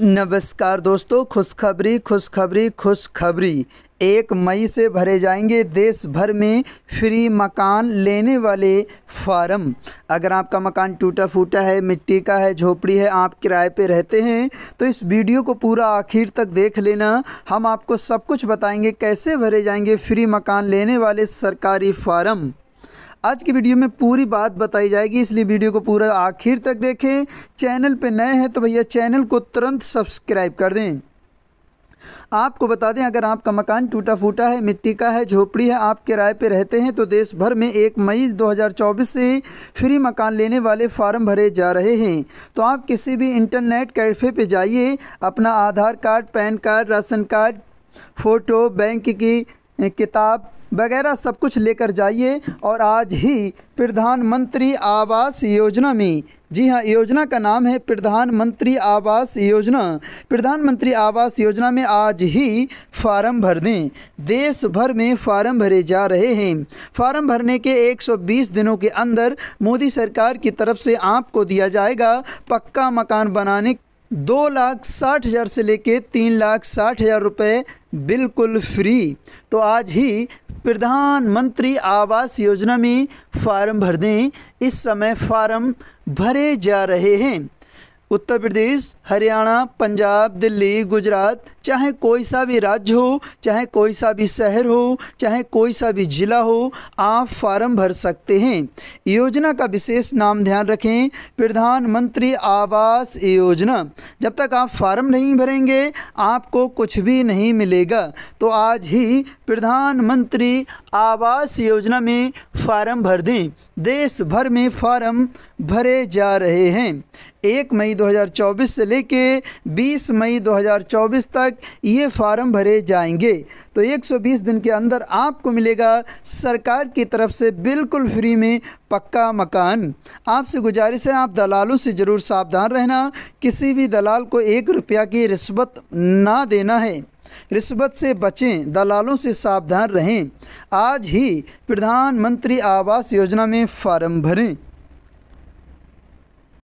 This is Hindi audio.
नमस्कार दोस्तों खुशखबरी खुशखबरी खुशखबरी एक मई से भरे जाएंगे देश भर में फ्री मकान लेने वाले फार्म अगर आपका मकान टूटा फूटा है मिट्टी का है झोपड़ी है आप किराए पे रहते हैं तो इस वीडियो को पूरा आखिर तक देख लेना हम आपको सब कुछ बताएंगे कैसे भरे जाएंगे फ्री मकान लेने वाले सरकारी फार्म आज की वीडियो में पूरी बात बताई जाएगी इसलिए वीडियो को पूरा आखिर तक देखें चैनल पर नए हैं तो भैया चैनल को तुरंत सब्सक्राइब कर दें आपको बता दें अगर आपका मकान टूटा फूटा है मिट्टी का है झोपड़ी है आप किराए पर रहते हैं तो देश भर में एक मई 2024 से फ्री मकान लेने वाले फार्म भरे जा रहे हैं तो आप किसी भी इंटरनेट कैफे पर जाइए अपना Aadhaar card pan card ration card photo bank की किताब वगैरह सब कुछ लेकर जाइए और आज ही प्रधानमंत्री आवास योजना में जी हाँ योजना का नाम है प्रधानमंत्री आवास योजना प्रधानमंत्री आवास योजना में आज ही फार्म भर दें देश भर में फार्म भरे जा रहे हैं फार्म भरने के 120 दिनों के अंदर मोदी सरकार की तरफ से आपको दिया जाएगा पक्का मकान बनाने दो लाख साठ हज़ार से लेके तीन लाख साठ हज़ार रुपये बिल्कुल फ्री तो आज ही प्रधानमंत्री आवास योजना में फार्म भर दें इस समय फार्म भरे जा रहे हैं उत्तर प्रदेश हरियाणा पंजाब दिल्ली गुजरात चाहे कोई सा भी राज्य हो चाहे कोई सा भी शहर हो चाहे कोई सा भी ज़िला हो आप फार्म भर सकते हैं योजना का विशेष नाम ध्यान रखें प्रधानमंत्री आवास योजना जब तक आप फार्म नहीं भरेंगे आपको कुछ भी नहीं मिलेगा तो आज ही प्रधानमंत्री आवास योजना में फार्म भर दें देश भर में फार्म भरे जा रहे हैं एक मई 2024 से लेके 20 मई 2024 तक ये फार्म भरे जाएंगे तो 120 दिन के अंदर आपको मिलेगा सरकार की तरफ से बिल्कुल फ्री में पक्का मकान आपसे गुजारिश है आप दलालों से ज़रूर सावधान रहना किसी भी दलाल को एक रुपया की रिश्वत ना देना है रिश्वत से बचें दलालों से सावधान रहें आज ही प्रधानमंत्री आवास योजना में फार्म भरें